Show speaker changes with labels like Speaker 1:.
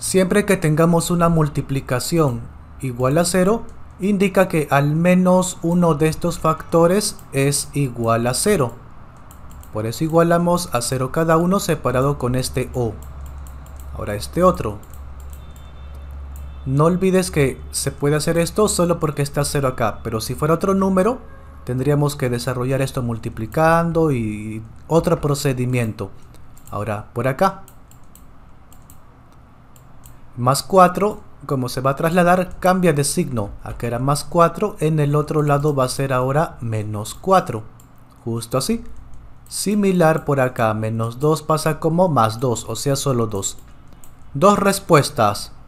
Speaker 1: Siempre que tengamos una multiplicación igual a 0, indica que al menos uno de estos factores es igual a 0. Por eso igualamos a 0 cada uno separado con este O. Ahora este otro. No olvides que se puede hacer esto solo porque está 0 acá, pero si fuera otro número, tendríamos que desarrollar esto multiplicando y otro procedimiento. Ahora por acá. Más 4, como se va a trasladar, cambia de signo. Acá era más 4, en el otro lado va a ser ahora menos 4. Justo así. Similar por acá, menos 2 pasa como más 2, o sea solo 2. Dos respuestas.